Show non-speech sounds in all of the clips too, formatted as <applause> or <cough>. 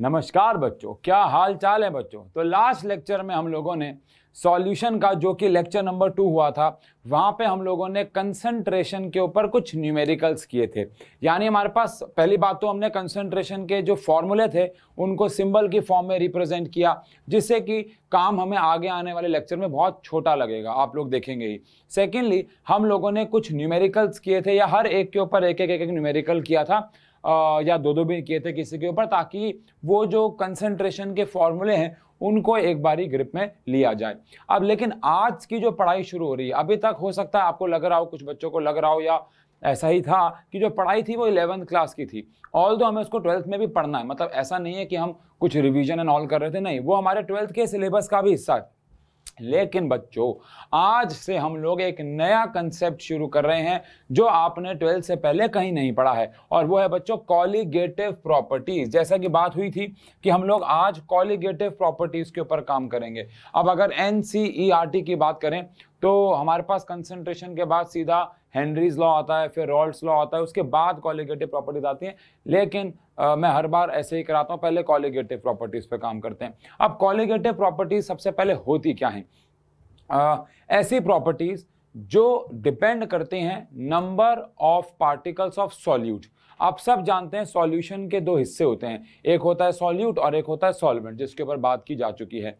नमस्कार बच्चों क्या हाल चाल है बच्चों तो लास्ट लेक्चर में हम लोगों ने सॉल्यूशन का जो कि लेक्चर नंबर टू हुआ था वहाँ पे हम लोगों ने कंसंट्रेशन के ऊपर कुछ न्यूमेरिकल्स किए थे यानी हमारे पास पहली बात तो हमने कंसंट्रेशन के जो फॉर्मूले थे उनको सिंबल की फॉर्म में रिप्रेजेंट किया जिससे कि काम हमें आगे आने वाले लेक्चर में बहुत छोटा लगेगा आप लोग देखेंगे ही सेकेंडली हम लोगों ने कुछ न्यूमेरिकल्स किए थे या हर एक के ऊपर एक एक एक न्यूमेरिकल किया था या दो दो भी किए थे किसी के ऊपर ताकि वो जो कंसंट्रेशन के फॉर्मूले हैं उनको एक बारी ग्रिप में लिया जाए अब लेकिन आज की जो पढ़ाई शुरू हो रही है अभी तक हो सकता है आपको लग रहा हो कुछ बच्चों को लग रहा हो या ऐसा ही था कि जो पढ़ाई थी वो इलेवंथ क्लास की थी ऑल दो हमें उसको ट्वेल्थ में भी पढ़ना है मतलब ऐसा नहीं है कि हम कुछ रिविजन एंड ऑल कर रहे थे नहीं वो हमारे ट्वेल्थ के सिलेबस का भी हिस्सा है लेकिन बच्चों आज से हम लोग एक नया कंसेप्ट शुरू कर रहे हैं जो आपने ट्वेल्थ से पहले कहीं नहीं पढ़ा है और वो है बच्चों कॉलीगेटिव प्रॉपर्टीज जैसा कि बात हुई थी कि हम लोग आज कॉलीगेटिव प्रॉपर्टीज के ऊपर काम करेंगे अब अगर एन e की बात करें तो हमारे पास कंसंट्रेशन के बाद सीधा हेनरीज लॉ आता है फिर रॉल्ट लॉ आता है उसके बाद कॉलिगेटिव प्रॉपर्टीज आती हैं लेकिन आ, मैं हर बार ऐसे ही कराता हूँ पहले कॉलिगेटिव प्रॉपर्टीज पे काम करते हैं अब कॉलिगेटिव प्रॉपर्टीज सबसे पहले होती क्या हैं ऐसी प्रॉपर्टीज जो डिपेंड करते हैं number of particles of solute आप सब जानते हैं सॉल्यूशन के दो हिस्से होते हैं एक होता है सॉल्यूट और एक होता है सॉल्वेंट जिसके ऊपर बात की जा चुकी है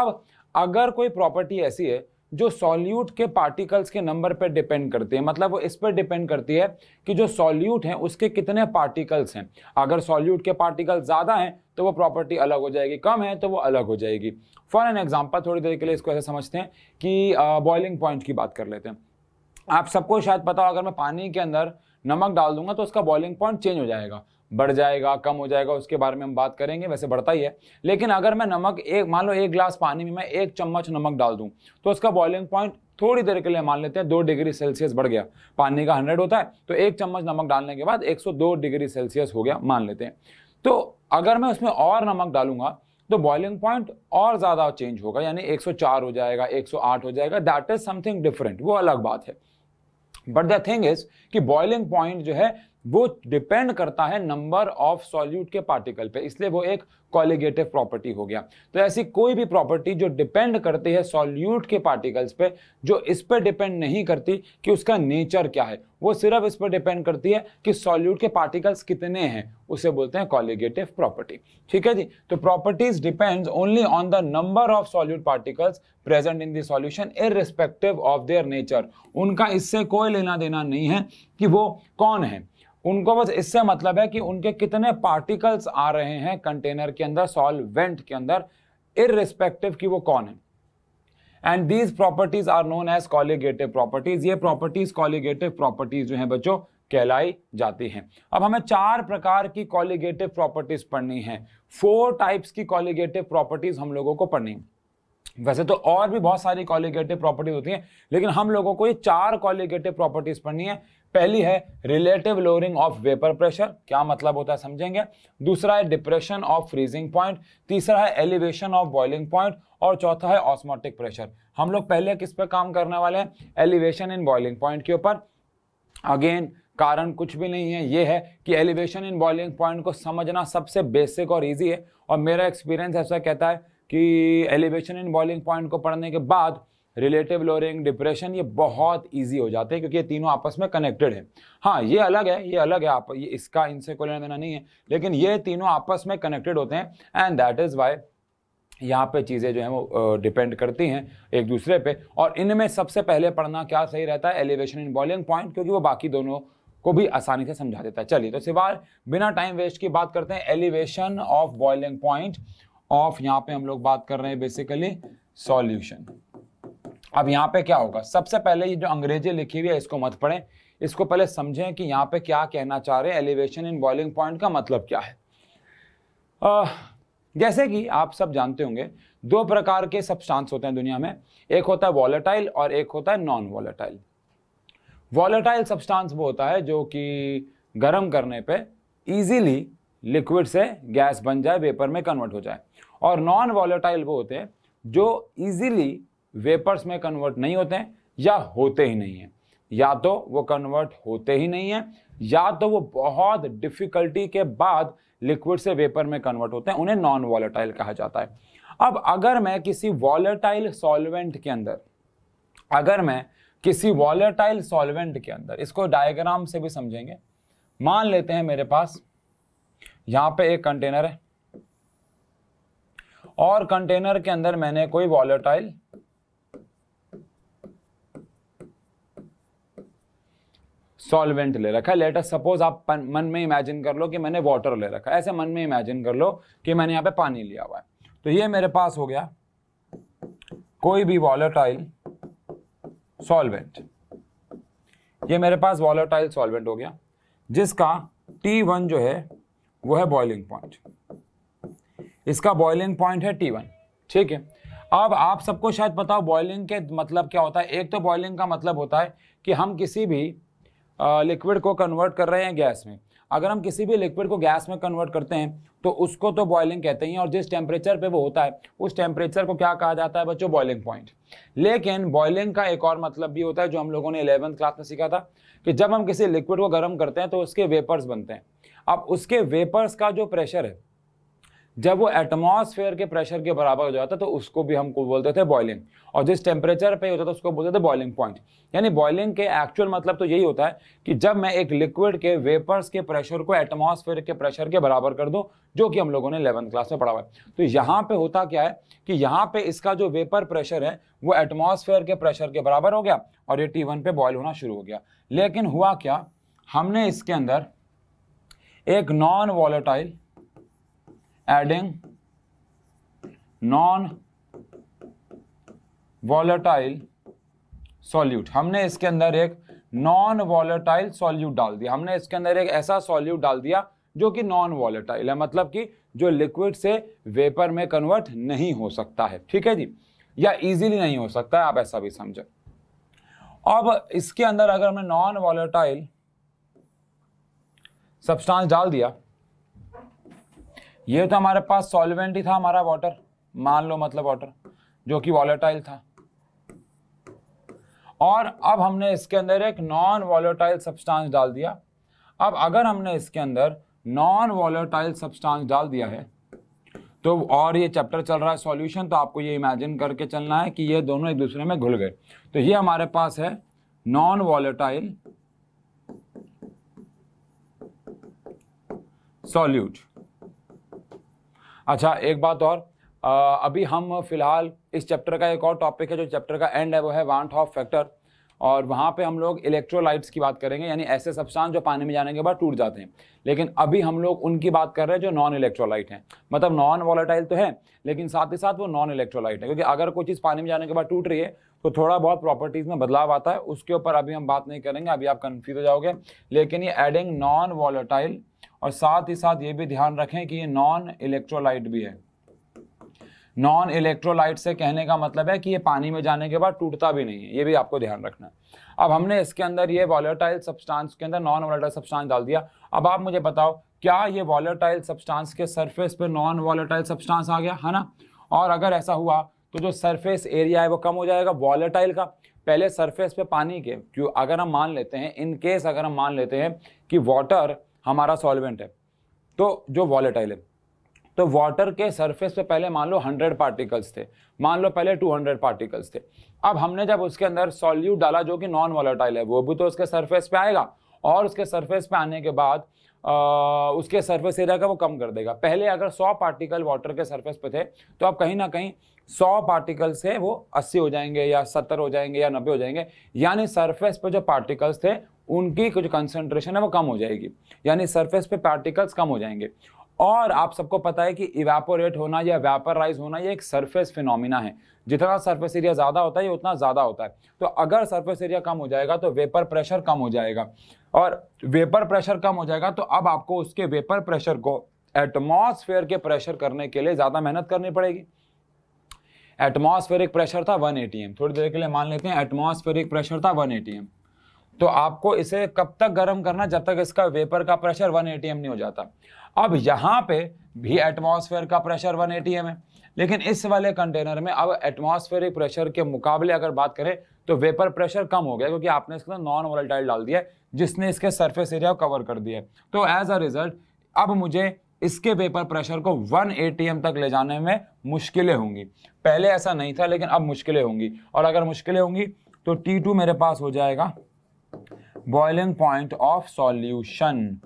अब अगर कोई प्रॉपर्टी ऐसी है जो सॉल्यूट के पार्टिकल्स के नंबर पर डिपेंड करती है मतलब वो इस पर डिपेंड करती है कि जो सॉल्यूट हैं उसके कितने पार्टिकल्स हैं अगर सॉल्यूट के पार्टिकल्स ज़्यादा हैं तो वो प्रॉपर्टी अलग हो जाएगी कम है तो वो अलग हो जाएगी फॉर एन एग्जाम्पल थोड़ी देर के लिए इसको ऐसे समझते हैं कि बॉइलिंग पॉइंट की बात कर लेते हैं आप सबको शायद पता हो अगर मैं पानी के अंदर नमक डाल दूंगा तो उसका बॉइलिंग पॉइंट चेंज हो जाएगा बढ़ जाएगा कम हो जाएगा उसके बारे में हम बात करेंगे वैसे बढ़ता ही है लेकिन अगर मैं नमक एक मान लो एक ग्लास पानी में मैं एक चम्मच नमक डाल दूँ तो उसका बॉइलिंग पॉइंट थोड़ी देर के लिए मान लेते हैं दो डिग्री सेल्सियस बढ़ गया पानी का हंड्रेड होता है तो एक चम्मच नमक डालने के बाद एक डिग्री सेल्सियस हो गया मान लेते हैं तो अगर मैं उसमें और नमक डालूंगा तो बॉइलिंग पॉइंट और ज़्यादा चेंज होगा यानी 104 हो जाएगा 108 हो जाएगा दैट इज समथिंग डिफरेंट वो अलग बात है बट द थिंग इज कि बॉइलिंग पॉइंट जो है वो डिपेंड करता है नंबर ऑफ सॉल्यूट के पार्टिकल पे इसलिए वो एक कॉलिगेटिव प्रॉपर्टी हो गया तो ऐसी कोई भी प्रॉपर्टी जो डिपेंड करती है सॉल्यूट के पार्टिकल्स पे जो इस पर डिपेंड नहीं करती कि उसका नेचर क्या है वो सिर्फ इस पर डिपेंड करती है कि सॉल्यूट के पार्टिकल्स कितने हैं उसे बोलते हैं कॉलिगेटिव प्रॉपर्टी ठीक है जी तो properties depends only on the number of solute particles present in the solution in respective of their nature उनका इससे कोई लेना देना नहीं है कि वो कौन है उनको बस इससे मतलब है कि उनके कितने पार्टिकल्स आ रहे हैं कंटेनर के अंदर सॉल्वेंट के अंदर इरेस्पेक्टिव कि वो कौन है and these properties are known as colligative properties ये प्रॉपर्टीज कॉलिगेटिव प्रॉपर्टीज जो है बच्चों कहलाई जाती हैं अब हमें चार प्रकार की कॉलिगेटिव प्रॉपर्टीज पढ़नी है फोर टाइप्स की कॉलिगेटिव प्रॉपर्टीज हम लोगों को पढ़नी है वैसे तो और भी बहुत सारी कॉलिगेटिव प्रॉपर्टीज होती हैं लेकिन हम लोगों को ये चार कॉलिगेटिव प्रॉपर्टीज पढ़नी है पहली है relative lowering of vapour pressure क्या मतलब होता है समझेंगे दूसरा है डिप्रेशन ऑफ फ्रीजिंग पॉइंट तीसरा है एलिवेशन ऑफ बॉइलिंग पॉइंट और चौथा है ऑस्मोटिक प्रेशर हम लोग पहले किस पर काम करने वाले हैं एलिवेशन इन बॉइलिंग पॉइंट के ऊपर अगेन कारण कुछ भी नहीं है ये है कि एलिवेशन इन बॉइलिंग पॉइंट को समझना सबसे बेसिक और ईजी है और मेरा एक्सपीरियंस ऐसा कहता है कि एलिवेशन इन बॉइलिंग पॉइंट को पढ़ने के बाद रिलेटिव लोरिंग डिप्रेशन ये बहुत ईजी हो जाते हैं क्योंकि ये तीनों आपस में कनेक्टेड है हाँ ये अलग है ये अलग है आप ये इसका इनसे कोई लेना देना नहीं है लेकिन ये तीनों आपस में कनेक्टेड होते हैं एंड दैट इज़ वाई यहाँ पे चीज़ें जो हैं वो डिपेंड करती हैं एक दूसरे पे और इनमें सबसे पहले पढ़ना क्या सही रहता है एलिवेशन इन बॉलिंग पॉइंट क्योंकि वो बाकी दोनों को भी आसानी से समझा देता है चलिए तो सिवाल बिना टाइम वेस्ट की बात करते हैं elevation of boiling point of यहां पे हम लोग बात कर रहे हैं बेसिकली सॉल्यूशन अब यहां पे क्या होगा सबसे पहले ये जो अंग्रेजी लिखी हुई है इसको मत पढ़ें इसको पहले समझें कि यहां पे क्या कहना चाह रहे हैं एलिवेशन इन बॉइलिंग पॉइंट का मतलब क्या है आ, जैसे कि आप सब जानते होंगे दो प्रकार के सब्सटेंस होते हैं दुनिया में एक होता है वॉलेटाइल और एक होता है नॉन वॉलेटाइल वॉलेटाइल सब्सटेंस वो होता है जो कि गर्म करने पे इजीली लिक्विड से गैस बन जाए वेपर में कन्वर्ट हो जाए और नॉन वॉलेटाइल वो होते हैं जो इजीली वेपर्स में कन्वर्ट नहीं होते हैं या होते ही नहीं हैं या तो वो कन्वर्ट होते ही नहीं हैं या तो वो बहुत डिफ़िकल्टी के बाद लिक्विड से वेपर में कन्वर्ट होते हैं उन्हें नॉन वॉलेटाइल कहा जाता है अब अगर मैं किसी वॉलेटाइल सॉल्वेंट के अंदर अगर मैं किसी वॉलेटाइल सॉल्वेंट के अंदर इसको डायग्राम से भी समझेंगे मान लेते हैं मेरे पास यहां पे एक कंटेनर है और कंटेनर के अंदर मैंने कोई वॉलेटाइल सॉल्वेंट ले रखा है लेटर सपोज आप मन में इमेजिन कर लो कि मैंने वाटर ले रखा है ऐसे मन में इमेजिन कर लो कि मैंने यहां पे पानी लिया हुआ है तो ये मेरे पास हो गया कोई भी वॉलेटाइल सॉल्वेंट ये मेरे पास वॉलेटाइल सॉल्वेंट हो गया जिसका T1 जो है वो है बॉइलिंग पॉइंट इसका बॉइलिंग पॉइंट है टी वन ठीक है अब आप सबको शायद पता हो बॉइलिंग के मतलब क्या होता है एक तो बॉइलिंग का मतलब होता है कि हम किसी भी लिक्विड को कन्वर्ट कर रहे हैं गैस में अगर हम किसी भी लिक्विड को गैस में कन्वर्ट करते हैं तो उसको तो बॉइलिंग कहते हैं और जिस टेम्परेचर पे वो होता है उस टेम्परेचर को क्या कहा जाता है बच्चों बॉइलिंग पॉइंट लेकिन बॉइलिंग का एक और मतलब भी होता है जो हम लोगों ने इलेवंथ क्लास में सीखा था कि जब हम किसी लिक्विड को गर्म करते हैं तो उसके वेपर्स बनते हैं अब उसके वेपर्स का जो प्रेशर है जब वो एटमॉस्फेयर के प्रेशर के बराबर हो जाता तो उसको भी हमको बोलते थे बॉइलिंग और जिस टेम्परेचर पे होता था उसको बोलते थे बॉइलिंग पॉइंट यानी बॉइलिंग के एक्चुअल मतलब तो यही होता है कि जब मैं एक लिक्विड के वेपर्स के प्रेशर को एटमॉस्फेयर के प्रेशर के बराबर कर दूं जो कि हम लोगों ने इलेवंथ क्लास में पढ़ा हुआ है तो यहाँ पर होता क्या है कि यहाँ पर इसका जो वेपर प्रेशर है वो एटमोसफेयर के प्रेशर के बराबर हो गया और ये टी वन बॉयल होना शुरू हो गया लेकिन हुआ क्या हमने इसके अंदर एक non volatile adding non volatile solute हमने इसके अंदर एक नॉन वॉलेटाइल सॉल्यूट डाल दिया हमने इसके अंदर एक ऐसा सॉल्यूट डाल दिया जो कि नॉन वॉलेटाइल है मतलब कि जो लिक्विड से वेपर में कन्वर्ट नहीं हो सकता है ठीक है जी या इजीली नहीं हो सकता है आप ऐसा भी समझे अब इसके अंदर अगर हमने नॉन वॉलेटाइल सब्सटेंस डाल दिया ये तो हमारे पास सॉल्वेंट ही था हमारा वाटर मान लो मतलब वाटर जो कि वॉलेटाइल था और अब हमने इसके अंदर एक नॉन वॉलेटाइल सब्सटेंस डाल दिया अब अगर हमने इसके अंदर नॉन वॉलेटाइल सब्सटेंस डाल दिया है तो और ये चैप्टर चल रहा है सॉल्यूशन तो आपको ये इमेजिन करके चलना है कि ये दोनों एक दूसरे में घुल गए तो ये हमारे पास है नॉन वॉलेटाइल सॉल्यूट अच्छा एक बात और आ, अभी हम फिलहाल इस चैप्टर का एक और टॉपिक है जो चैप्टर का एंड है वो है वांट ऑफ फैक्टर और वहाँ पे हम लोग इलेक्ट्रोलाइट्स की बात करेंगे यानी ऐसे सब्सान जो पानी में जाने के बाद टूट जाते हैं लेकिन अभी हम लोग उनकी बात कर रहे हैं जो नॉन इलेक्ट्रोलाइट हैं मतलब नॉन वॉलेटाइल तो है लेकिन साथ ही साथ वो नॉन इलेक्ट्रोलाइट है क्योंकि अगर कोई चीज़ पानी में जाने के बाद टूट रही है तो थोड़ा बहुत प्रॉपर्टीज़ में बदलाव आता है उसके ऊपर अभी हम बात नहीं करेंगे अभी आप कन्फ्यूज हो जाओगे लेकिन ये एडिंग नॉन वॉलेटाइल और साथ ही साथ ये भी ध्यान रखें कि ये नॉन इलेक्ट्रोलाइट भी है नॉन इलेक्ट्रोलाइट से कहने का मतलब है कि ये पानी में जाने के बाद टूटता भी नहीं है ये भी आपको ध्यान रखना है अब हमने इसके अंदर ये वॉलेटाइल सब्सटेंस के अंदर नॉन वॉलेटाइल सब्सटेंस डाल दिया अब आप मुझे बताओ क्या ये वॉलेटाइल सब्सटेंस के सरफेस पे नॉन वॉलेटाइल सब्सटेंस आ गया है ना और अगर ऐसा हुआ तो जो सरफेस एरिया है वो कम हो जाएगा वॉलेटाइल का पहले सरफेस पे पानी के क्यों अगर हम मान लेते हैं इनकेस अगर हम मान लेते हैं कि वाटर हमारा सॉल्वेंट है तो जो वॉलेटाइल है तो वाटर के सरफेस पे पहले मान लो 100 पार्टिकल्स थे मान लो पहले 200 पार्टिकल्स थे अब हमने जब उसके अंदर सॉल्यूट डाला जो कि नॉन वॉलेटाइल है वो भी तो उसके सरफेस पे आएगा और उसके सरफेस पे आने के बाद आ, उसके सरफेस एरिया का वो कम कर देगा पहले अगर 100 पार्टिकल वाटर के सरफेस पे थे तो अब कहीं ना कहीं 100 पार्टिकल से वो 80 हो जाएंगे या 70 हो जाएंगे या 90 हो जाएंगे यानी सरफेस पे जो पार्टिकल्स थे उनकी जो कंसंट्रेशन है वो कम हो जाएगी यानी सरफेस पे पार्टिकल्स कम हो जाएंगे और आप सबको पता है कि इवेपोरेट होना या वेपराइज होना ये एक सरफेस फिनोमिना है जितना सरफेस एरिया ज़्यादा होता है ये उतना ज़्यादा होता है तो अगर सरफेस एरिया कम हो जाएगा तो वेपर प्रेशर कम हो जाएगा और वेपर प्रेशर कम हो जाएगा तो अब आपको उसके वेपर प्रेशर को एटमोसफेयर के प्रेशर करने के लिए ज़्यादा मेहनत करनी पड़ेगी एटमॉस्फेरिक प्रेशर था 1 एटीएम थोड़ी देर के लिए मान लेते हैं एटमॉस्फेरिक प्रेशर था 1 एटीएम तो आपको इसे कब तक गर्म करना जब तक इसका वेपर का प्रेशर 1 एटीएम नहीं हो जाता अब यहाँ पे भी एटमॉस्फेयर का प्रेशर 1 एटीएम है लेकिन इस वाले कंटेनर में अब एटमोसफेयरिक प्रेशर के मुकाबले अगर बात करें तो वेपर प्रेशर कम हो गया क्योंकि आपने इसके अंदर नॉन वोलेटाइल डाल दिया जिसने इसके सरफेस एरिया को कवर कर दिया तो एज अ रिजल्ट अब मुझे इसके वेपर प्रेशर को 1 एटीएम तक ले जाने में मुश्किलें होंगी पहले ऐसा नहीं था लेकिन अब मुश्किलें होंगी और अगर मुश्किलें होंगी तो टी टू मेरे पास हो जाएगा बॉइलिंग पॉइंट ऑफ सॉल्यूशन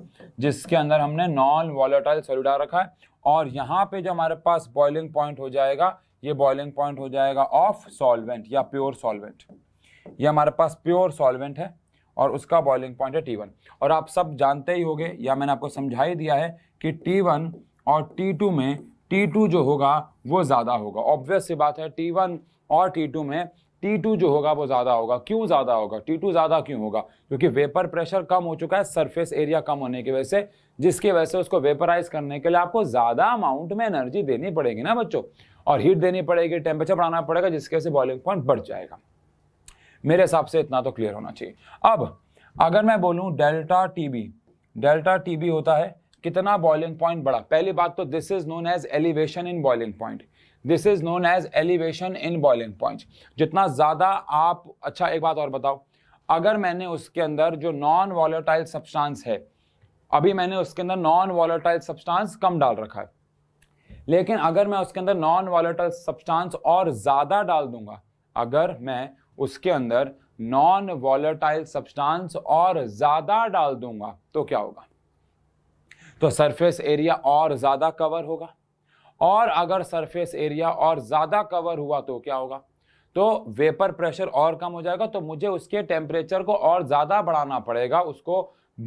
जिसके अंदर हमने नॉन वॉलेटाइल सोल्यूट रखा है और यहाँ पे जो हमारे पास बॉइलिंग पॉइंट हो जाएगा ये बॉइलिंग पॉइंट हो जाएगा ऑफ सॉल्वेंट या प्योर सॉल्वेंट ये हमारे पास प्योर सॉल्वेंट है और उसका बॉइलिंग पॉइंट है टी वन और आप सब जानते ही होंगे या मैंने आपको समझा ही दिया है कि टी वन और टी टू में टी टू जो होगा वो ज़्यादा होगा ऑब्वियस सी बात है टी वन और टी टू में टी टू जो होगा वो ज़्यादा होगा क्यों ज़्यादा होगा टी टू ज़्यादा क्यों होगा क्योंकि वेपर प्रेशर कम हो चुका है सरफेस एरिया कम होने की वजह से जिसकी वजह से उसको वेपराइज करने के लिए आपको ज़्यादा अमाउंट में एनर्जी देनी पड़ेगी ना बच्चों और हीट देनी पड़ेगी टेम्परेचर बढ़ाना पड़ेगा जिसकी वजह से बॉइलिंग पॉइंट बढ़ जाएगा मेरे हिसाब से इतना तो क्लियर होना चाहिए अब अगर मैं बोलूँ डेल्टा टी डेल्टा टी होता है कितना बॉइलिंग पॉइंट बढ़ा पहली बात तो this is known as elevation in boiling point this is known as elevation in boiling point जितना ज़्यादा आप अच्छा एक बात और बताओ अगर मैंने उसके अंदर जो नॉन वॉलेटाइल सब्सटेंस है अभी मैंने उसके अंदर नॉन वॉलेटाइल सब्सटेंस कम डाल रखा है लेकिन अगर मैं उसके अंदर नॉन वॉलेटाइल सब्सटेंस और ज़्यादा डाल दूंगा अगर मैं उसके अंदर नॉन वॉलेटाइल सब्सटेंस और ज़्यादा डाल दूंगा तो क्या होगा तो सरफेस एरिया और ज़्यादा कवर होगा और अगर सरफेस एरिया और ज़्यादा कवर हुआ तो क्या होगा तो वेपर प्रेशर और कम हो जाएगा तो मुझे उसके टेम्परेचर को और ज़्यादा बढ़ाना पड़ेगा उसको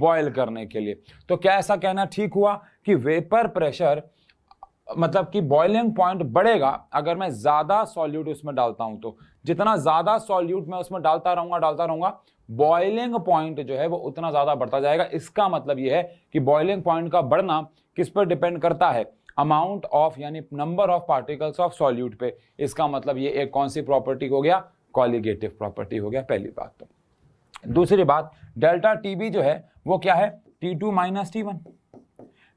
बॉयल करने के लिए तो क्या ऐसा कहना ठीक हुआ कि वेपर प्रेशर मतलब कि बॉइलिंग पॉइंट बढ़ेगा अगर मैं ज़्यादा सॉल्यूट उसमें डालता हूं तो जितना ज़्यादा सॉल्यूट मैं उसमें डालता रहूंगा डालता रहूंगा बॉइलिंग पॉइंट जो है वो उतना ज़्यादा बढ़ता जाएगा इसका मतलब ये है कि बॉइलिंग पॉइंट का बढ़ना किस पर डिपेंड करता है अमाउंट ऑफ यानी number of particles of solute पे इसका मतलब ये एक कौन सी प्रॉपर्टी हो गया कॉलिगेटिव प्रॉपर्टी हो गया पहली बात तो दूसरी बात डेल्टा टी बी जो है वो क्या है T two minus T one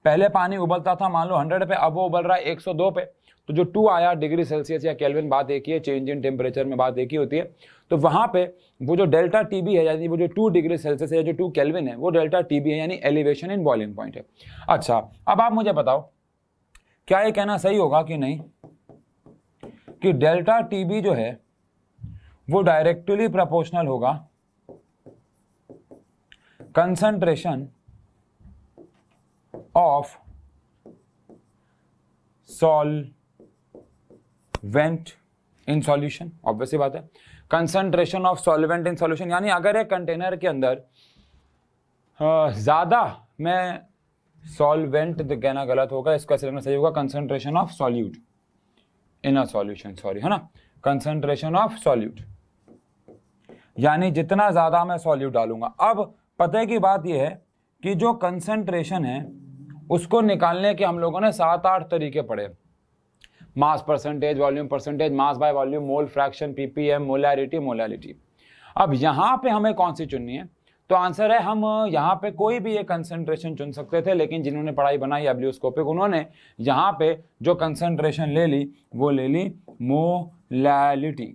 पहले पानी उबलता था मान लो हंड्रेड पे अब वो उबल रहा है एक सौ दो पे तो जो टू आया डिग्री सेल्सियस या कैलविन बात एक ही है चेंज इन टेम्परेचर में बात एक ही होती है तो वहाँ पे वो जो डेल्टा टी बी है यानी वो जो टू डिग्री सेल्सियस है जो टू केल्विन है वो डेल्टा टी बी है यानी एलिवेशन इन बॉइलिंग पॉइंट है अच्छा अब आप मुझे बताओ क्या ये कहना सही होगा कि नहीं कि डेल्टा टी बी जो है वो डायरेक्टली प्रोपोर्शनल होगा concentration of vent in solution obviously बात है concentration of solvent in solution यानी अगर एक कंटेनर के अंदर ज़्यादा मैं सॉल्वेंट तो कहना गलत होगा इसका सिर्फ सही होगा concentration of solute in a solution sorry है ना कंसेंट्रेशन ऑफ सॉल्यूट यानी जितना ज़्यादा मैं सॉल्यूट डालूंगा अब पते की बात यह है कि जो कंसेंट्रेशन है उसको निकालने के हम लोगों ने सात आठ तरीके पढ़े mass percentage volume percentage mass by volume mole fraction ppm molarity molarity अब यहां पे हमें कौन सी चुननी है तो आंसर है हम यहाँ पे कोई भी एक कंसंट्रेशन चुन सकते थे लेकिन जिन्होंने पढ़ाई बनाई एब्लियोस्कोपिक उन्होंने यहाँ पे जो कंसंट्रेशन ले ली वो ले ली मोलैलिटी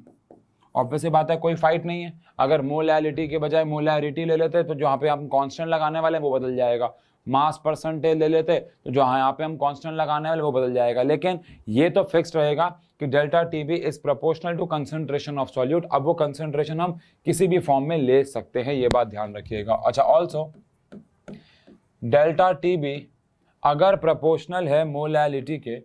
ऑब्वियसली बात है कोई फाइट नहीं है अगर मोलैलिटी के बजाय मोलैरिटी ले लेते तो जहाँ पे हम कॉन्स्टेंट लगाने वाले वो बदल जाएगा मास परसेंटेज ले लेते तो जो यहाँ पे हम कॉन्स्टेंट लगाने वाले वो बदल जाएगा लेकिन ये तो फिक्स रहेगा कि delta T B is proportional to concentration of solute अब वो कंसनट्रेशन हम किसी भी फॉर्म में ले सकते हैं ये बात ध्यान रखिएगा अच्छा ऑल्सो डेल्टा टी बी अगर प्रपोर्शनल है मोलैलिटी के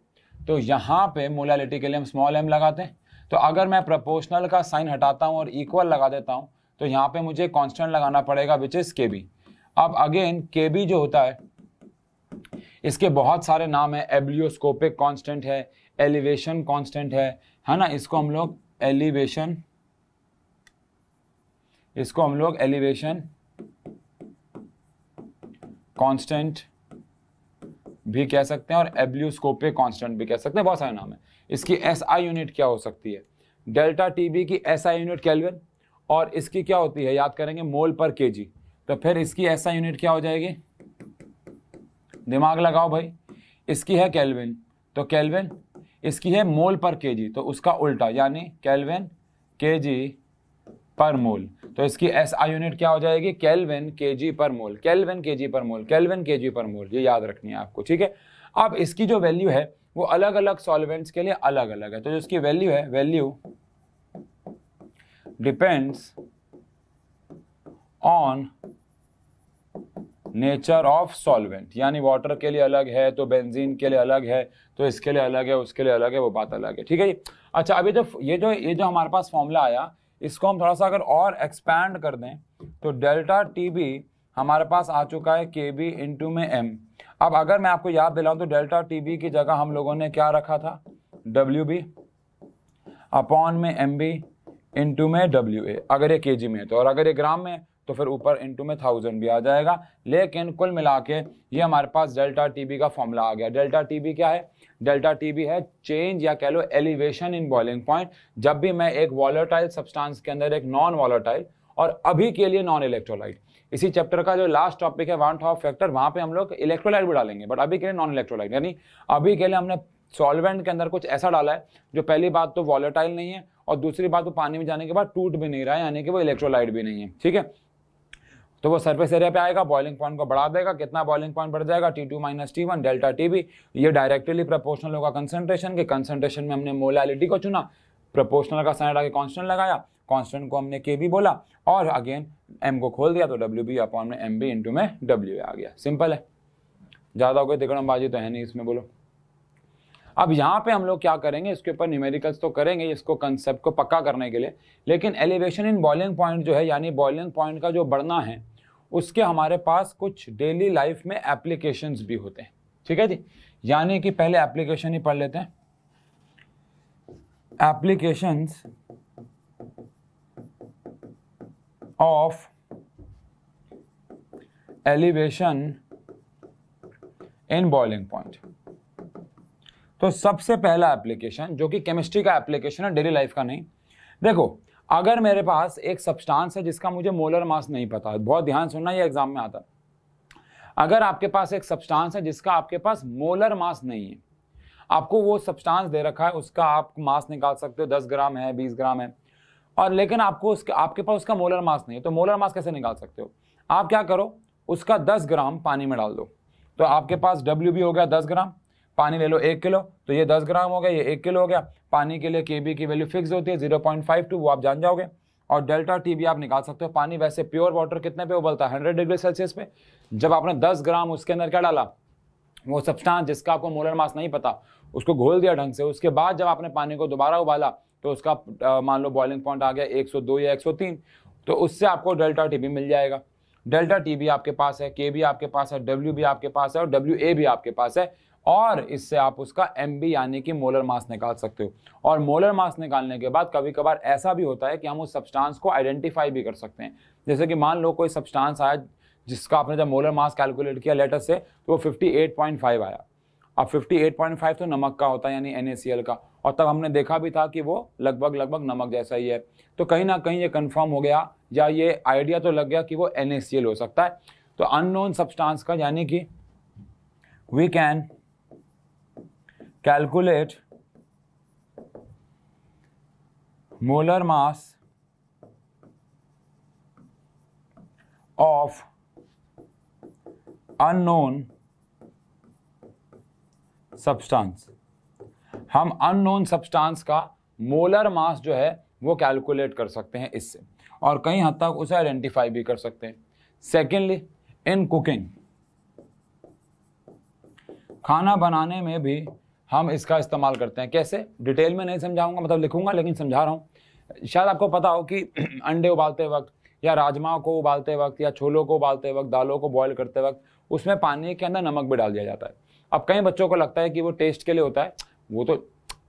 तो यहाँ पे मोलैलिटी के लिए हम स्मॉल एम लगाते हैं तो अगर मैं प्रपोर्शनल का साइन हटाता हूँ और इक्वल लगा देता हूँ तो यहाँ पे मुझे कांस्टेंट लगाना पड़ेगा विच इज़ के बी अब अगेन के बी जो होता है इसके बहुत सारे नाम है एब्लियोस्कोपिक कांस्टेंट है एलिवेशन कांस्टेंट है है ना इसको हम लोग एलिवेशन इसको हम लोग एलिवेशन कांस्टेंट भी कह सकते हैं और एब्ल्यूस्कोपे कांस्टेंट भी कह सकते हैं बहुत सारे नाम है इसकी एस आई यूनिट क्या हो सकती है डेल्टा टीबी की एस आई यूनिट कैलविन और इसकी क्या होती है याद करेंगे मोल पर केजी तो फिर इसकी एस आई यूनिट क्या हो जाएगी दिमाग लगाओ भाई इसकी है कैलविन तो कैलविन इसकी है मोल पर जी तो उसका उल्टा यानी कैलवेन जी पर मोल तो इसकी एस आई यूनिट क्या हो जाएगी कैलवेन जी पर मोल कैलवेन जी पर मोल कैलवेन जी पर मोल ये याद रखनी है आपको ठीक है अब इसकी जो वैल्यू है वो अलग अलग सॉल्वेंट्स के लिए अलग अलग है तो जो इसकी वैल्यू है value depends on nature of solvent यानी वाटर के लिए अलग है तो बेंजीन के लिए अलग है तो इसके लिए अलग है उसके लिए अलग है वो बात अलग है ठीक है जी अच्छा अभी जो ये जो ये जो हमारे पास फॉर्मूला आया इसको हम थोड़ा सा अगर और एक्सपैंड कर दें तो डेल्टा टी बी हमारे पास आ चुका है के बी इंटू में एम अब अगर मैं आपको याद दिलाऊं तो डेल्टा टी बी की जगह हम लोगों ने क्या रखा था डब्ल्यू बी अपॉन में एम बी इंटू में डब्ल्यू ए अगर ये के जी में है तो और अगर ये ग्राम में तो फिर ऊपर इंटू में थाउजेंड भी आ जाएगा लेकिन कुल मिला के ये हमारे पास डेल्टा टीबी का फॉर्मूला आ गया डेल्टा टीबी क्या है डेल्टा टीबी है चेंज या कह लो एलिवेशन इन बॉइलिंग पॉइंट जब भी मैं एक वॉलोटाइल सब्सटांस के अंदर एक नॉन वॉलोटाइल और अभी के लिए नॉन इलेक्ट्रोलाइट इसी चैप्टर का जो लास्ट टॉपिक है वन टॉप फैक्टर वहाँ पर हम लोग इलेक्ट्रोलाइट भी डालेंगे बट अभी के लिए नॉन इलेक्ट्रोलाइट यानी अभी के लिए हमने सॉल्वेंट के अंदर कुछ ऐसा डाला है जो पहली बात तो वॉलेटाइल नहीं है और दूसरी बात वो पानी में जाने के बाद टूट भी नहीं रहा है यानी कि वो इलेक्ट्रोलाइट भी नहीं है ठीक है तो वो सरफेस एरिया पे आएगा बॉइलिंग पॉइंट को बढ़ा देगा कितना बॉइलिंग पॉइंट बढ़ जाएगा T two minus T one delta T B ये डायरेक्टली प्रोपोर्शनल होगा कंसनट्रेशन के कंसनट्रेशन में हमने मोलैलिटी को चुना प्रोपोर्शनल का साइड आगे कॉन्स्टेंट लगाया कॉन्स्टेंट को हमने के बी बोला और अगेन एम को खोल दिया तो डब्ल्यू बी अपॉन में एम बी इंटू में डब्ल्यू आ गया सिंपल है ज़्यादा हो गई बाजी तो है नहीं इसमें बोलो अब यहाँ पे हम लोग क्या करेंगे इसके ऊपर न्यूमेरिकल्स तो करेंगे इसको कंसेप्ट को पक्का करने के लिए लेकिन एलिवेशन इन बॉइलिंग पॉइंट जो है यानी बॉइलिंग पॉइंट का जो बढ़ना है उसके हमारे पास कुछ डेली लाइफ में एप्लीकेशन भी होते हैं ठीक है जी यानी कि पहले एप्लीकेशन ही पढ़ लेते हैं applications of elevation in boiling point तो सबसे पहला एप्लीकेशन जो कि केमिस्ट्री का एप्लीकेशन है डेली लाइफ का नहीं देखो अगर मेरे पास एक सब्सटेंस है जिसका मुझे मोलर मास नहीं पता बहुत ध्यान सुनना ये एग्जाम में आता है अगर आपके पास एक सब्सटेंस है जिसका आपके पास मोलर मास नहीं है आपको वो सब्सटेंस दे रखा है उसका आप मास निकाल सकते हो दस ग्राम है बीस ग्राम है और लेकिन आपको उसके आपके पास उसका मोलर मास नहीं है तो मोलर मास कैसे निकाल सकते हो आप क्या करो उसका दस ग्राम पानी में डाल दो तो आपके पास डब्ल्यू हो गया दस ग्राम पानी ले लो एक किलो तो ये दस ग्राम हो गया ये एक किलो हो गया पानी के लिए के की वैल्यू फिक्स होती है जीरो पॉइंट फाइव टू वो आप जान जाओगे और डेल्टा टी भी आप निकाल सकते हो पानी वैसे प्योर वाटर कितने पे उबलता है हंड्रेड डिग्री सेल्सियस पे जब आपने दस ग्राम उसके अंदर क्या डाला वो सब्सटेंस जिसका आपको मोलर मास नहीं पता उसको घोल दिया ढंग से उसके बाद जब आपने पानी को दोबारा उबाला तो उसका मान लो बॉइलिंग पॉइंट आ गया 102 या 103 तो उससे आपको डेल्टा टी भी मिल जाएगा डेल्टा टी भी आपके पास है के भी आपके पास है डब्ल्यू भी आपके पास है और डब्ल्यू ए भी आपके पास है और इससे आप उसका एम यानी कि मोलर मास निकाल सकते हो और मोलर मास निकालने के बाद कभी कभार ऐसा भी होता है कि हम उस सब्सटांस को आइडेंटिफाई भी कर सकते हैं जैसे कि मान लो कोई सब्सटांस आया जिसका आपने जब मोलर मास कैलकुलेट किया लेटर से तो वो 58.5 आया अब 58.5 तो नमक का होता है यानी एन का और तब हमने देखा भी था कि वो लगभग लगभग नमक जैसा ही है तो कहीं ना कहीं ये कन्फर्म हो गया या ये आइडिया तो लग गया कि वो एन हो सकता है तो अननोन सब्सटांस का यानी कि we can calculate molar mass of unknown substance हम अननोन सब्सटेंस का मोलर मास जो है वो कैलकुलेट कर सकते हैं इससे और कई हद तक उसे आइडेंटिफाई भी कर सकते हैं सेकेंडली इन कुकिंग खाना बनाने में भी हम इसका इस्तेमाल करते हैं कैसे डिटेल में नहीं समझाऊंगा मतलब लिखूंगा लेकिन समझा रहा हूँ शायद आपको पता हो कि <clears throat> अंडे उबालते वक्त या राजमा को उबालते वक्त या छोलों को उबालते वक्त दालों को बॉयल करते वक्त उसमें पानी के अंदर नमक भी डाल दिया जाता है अब कई बच्चों को लगता है कि वो टेस्ट के लिए होता है वो तो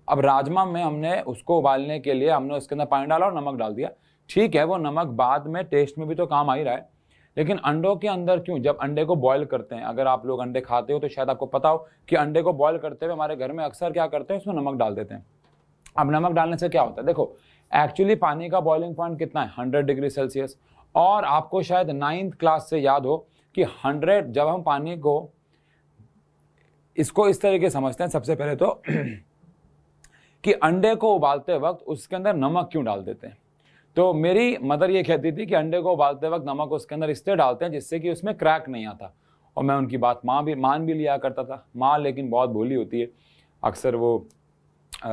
अब राजमा में हमने उसको उबालने के लिए हमने उसके अंदर पानी डाला और नमक डाल दिया ठीक है वो नमक बाद में टेस्ट में भी तो काम आ ही रहा है लेकिन अंडों के अंदर क्यों जब अंडे को बॉयल करते हैं अगर आप लोग अंडे खाते हो तो शायद आपको पता हो कि अंडे को बॉयल करते हुए हमारे घर में अक्सर क्या करते हैं उसमें नमक डाल देते हैं अब नमक डालने से क्या होता है देखो एक्चुअली पानी का बॉइलिंग पॉइंट कितना है हंड्रेड डिग्री सेल्सियस और आपको शायद नाइन्थ क्लास से याद हो कि हंड्रेड जब हम पानी को इसको इस तरीके समझते हैं सबसे पहले तो <clears throat> कि अंडे को उबालते वक्त उसके अंदर नमक क्यों डाल देते हैं तो मेरी मदर ये कहती थी कि अंडे को उबालते वक्त नमक उसके अंदर इसलिए डालते हैं जिससे कि उसमें क्रैक नहीं आता और मैं उनकी बात माँ भी मान भी लिया करता था माँ लेकिन बहुत भोली होती है अक्सर वो आ,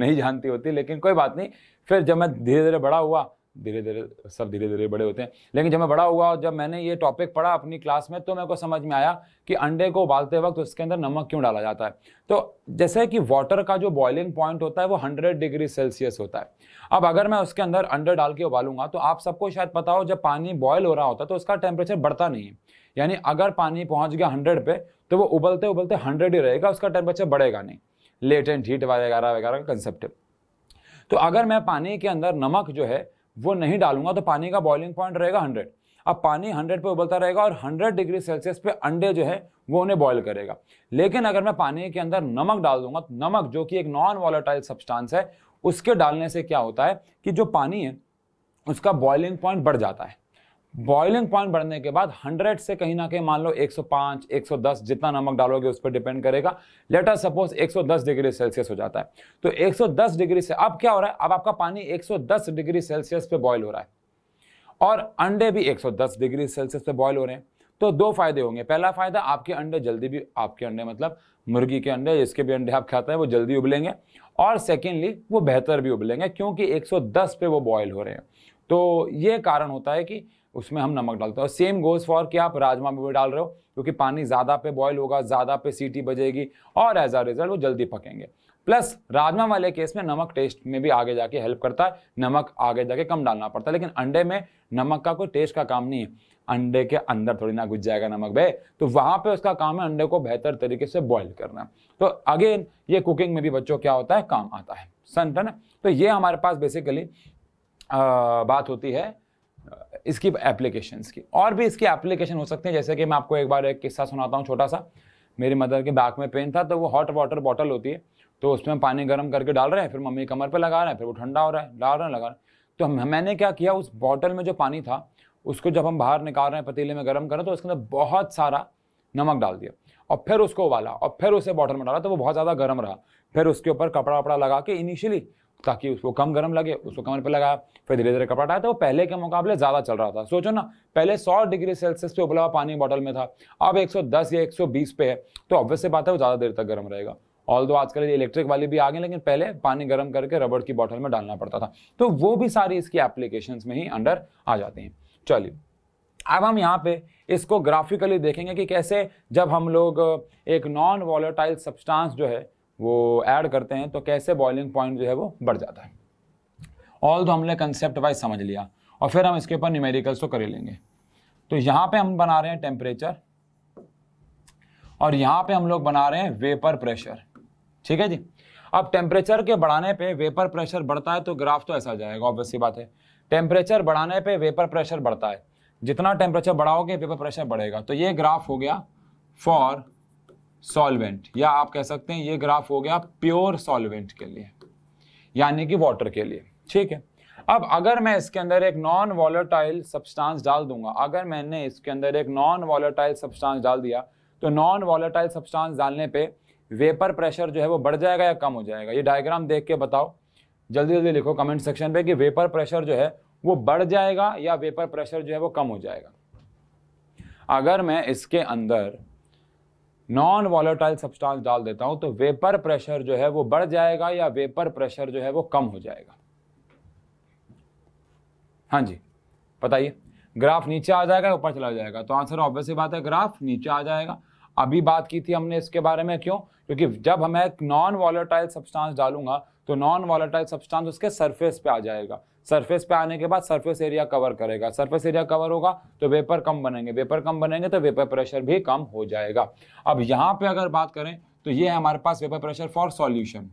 नहीं जानती होती लेकिन कोई बात नहीं फिर जब मैं धीरे धीरे बड़ा हुआ धीरे धीरे सब धीरे धीरे बड़े होते हैं लेकिन जब मैं बड़ा हुआ और जब मैंने ये टॉपिक पढ़ा अपनी क्लास में तो मेरे को समझ में आया कि अंडे को उबालते वक्त उसके अंदर नमक क्यों डाला जाता है तो जैसे कि वाटर का जो बॉइलिंग पॉइंट होता है वो 100 डिग्री सेल्सियस होता है अब अगर मैं उसके अंदर अंडे डाल के उबालूंगा तो आप सबको शायद पता हो जब पानी बॉयल हो रहा होता है तो उसका टेम्परेचर बढ़ता नहीं है यानी अगर पानी पहुँच गया हंड्रेड पे तो वो उबलते उबलते हंड्रेड ही रहेगा उसका टेम्परेचर बढ़ेगा नहीं लेटेंट हीट वगैरह वगैरह का कंसेप्ट तो अगर मैं पानी के अंदर नमक जो है वो नहीं डालूंगा तो पानी का बॉइलिंग पॉइंट रहेगा हंड्रेड अब पानी हंड्रेड पे उबलता रहेगा और हंड्रेड डिग्री सेल्सियस पे अंडे जो है वो उन्हें बॉयल करेगा लेकिन अगर मैं पानी के अंदर नमक डाल दूंगा तो नमक जो कि एक नॉन वॉलेटाइल सब्सटेंस है उसके डालने से क्या होता है कि जो पानी है उसका बॉइलिंग पॉइंट बढ़ जाता है बॉइलिंग पॉइंट बढ़ने के बाद 100 से कहीं ना कहीं मान लो 105, 110 जितना नमक डालोगे उस पर डिपेंड करेगा लेटर सपोज 110 डिग्री सेल्सियस हो जाता है तो 110 डिग्री से अब क्या हो रहा है अब आपका पानी 110 डिग्री सेल्सियस पे बॉयल हो रहा है और अंडे भी 110 डिग्री सेल्सियस पे बॉयल हो रहे हैं तो दो फायदे होंगे पहला फायदा आपके अंडे जल्दी भी आपके अंडे मतलब मुर्गी के अंडे जिसके भी अंडे आप खाते हैं वो जल्दी उबलेंगे और सेकेंडली वो बेहतर भी उबलेंगे क्योंकि एक पे वो बॉयल हो रहे हैं तो ये कारण होता है कि उसमें हम नमक डालते हैं और सेम गोज़ फॉर कि आप राजमा में भी डाल रहे हो क्योंकि पानी ज़्यादा पे बॉयल होगा ज़्यादा पे सीटी बजेगी और एज आ रिजल्ट वो जल्दी पकेंगे प्लस राजमा वाले केस में नमक टेस्ट में भी आगे जाके हेल्प करता है नमक आगे जाके कम डालना पड़ता है लेकिन अंडे में नमक का कोई टेस्ट का काम नहीं है अंडे के अंदर थोड़ी ना घुस जाएगा नमक बे तो वहाँ पे उसका काम है अंडे को बेहतर तरीके से बॉईल करना तो अगेन ये कुकिंग में भी बच्चों क्या होता है काम आता है सन तो ये हमारे पास बेसिकली आ, बात होती है इसकी एप्लीकेशन की और भी इसकी एप्लीकेशन हो सकते हैं जैसे कि मैं आपको एक बार एक किस्सा सुनाता हूँ छोटा सा मेरी मदर के बैक में पेन था तो वो हॉट वाटर बॉटल होती है तो उसमें पानी गर्म करके डाल रहे हैं फिर मम्मी कमर पर लगा रहे हैं फिर वो ठंडा हो रहा है डाल रहे हैं लगा रहे हैं तो मैंने क्या किया उस बॉटल में जो पानी था उसको जब हम बाहर निकाल रहे हैं पतीले में गर्म कर रहे हैं तो उसके अंदर बहुत सारा नमक डाल दिया और फिर उसको उबाला और फिर उसे बॉटल में डाला तो वो बहुत ज़्यादा गर्म रहा फिर उसके ऊपर कपड़ा वपड़ा लगा के इनिशियली ताकि उसको कम गर्म लगे उसको कमर पर लगाया फिर धीरे धीरे कपड़ा हटाया तो वो पहले के मुकाबले ज़्यादा चल रहा था सोचो ना पहले 100 डिग्री सेल्सियस पे उबला हुआ पानी बॉटल में था अब 110 या 120 पे है तो ऑब्वियसली बात है वो ज़्यादा देर तक गर्म रहेगा ऑल दो आजकल इलेक्ट्रिक वाली भी आ गई लेकिन पहले पानी गर्म करके रबड़ की बॉटल में डालना पड़ता था तो वो भी सारी इसकी एप्लीकेशन में ही अंडर आ जाती हैं चलिए अब हम यहाँ पे इसको ग्राफिकली देखेंगे कि कैसे जब हम लोग एक नॉन वॉलेटाइल सब्सटेंस जो है वो ऐड करते हैं तो कैसे बॉइलिंग पॉइंट जो है वो बढ़ जाता है ऑल तो हमने कंसेप्ट वाइज समझ लिया और फिर हम इसके ऊपर न्यूमेरिकल्स तो कर ही लेंगे तो यहाँ पे हम बना रहे हैं टेम्परेचर और यहाँ पे हम लोग बना रहे हैं वेपर प्रेशर ठीक है जी अब टेम्परेचर के बढ़ाने पे वेपर प्रेशर बढ़ता है तो ग्राफ तो ऐसा जाएगा ऑब्वियस सी बात है टेम्परेचर बढ़ाने पे वेपर प्रेशर बढ़ता है जितना टेम्परेचर बढ़ाओगे वेपर प्रेशर बढ़ेगा तो ये ग्राफ हो गया फॉर सॉल्वेंट या आप कह सकते हैं ये ग्राफ हो गया प्योर सॉल्वेंट के लिए यानी कि वाटर के लिए ठीक है अब अगर मैं इसके अंदर एक नॉन वॉलेटाइल सब्सटेंस डाल दूंगा अगर मैंने इसके अंदर एक नॉन वॉलेटाइल सब्सटेंस डाल दिया तो नॉन वॉलेटाइल सब्सटेंस डालने पे वेपर प्रेशर जो है वो बढ़ जाएगा या कम हो जाएगा ये डायग्राम देख के बताओ जल्दी जल्दी लिखो कमेंट सेक्शन पे कि वेपर प्रेशर जो है वो बढ़ जाएगा या वेपर प्रेशर जो है वो कम हो जाएगा अगर मैं इसके अंदर नॉन वॉलेटाइल सब्सटेंस डाल देता हूं तो वेपर प्रेशर जो है वो बढ़ जाएगा या वेपर प्रेशर जो है वो कम हो जाएगा हाँ जी बताइए ग्राफ नीचे आ जाएगा ऊपर चला जाएगा तो आंसर ऑब्वियस बात है ग्राफ नीचे आ जाएगा अभी बात की थी हमने इसके बारे में क्यों क्योंकि जब हमें एक नॉन वॉलेटाइल सब्सटेंस डालूंगा तो नॉन वॉलेटाइल सब्सटेंस उसके सरफेस पे आ जाएगा सरफेस पे आने के बाद सरफेस एरिया कवर करेगा सरफेस एरिया कवर होगा तो वेपर कम बनेंगे वेपर कम बनेंगे तो वेपर प्रेशर भी कम हो जाएगा अब यहाँ पे अगर बात करें तो ये है हमारे पास वेपर प्रेशर फॉर सॉल्यूशन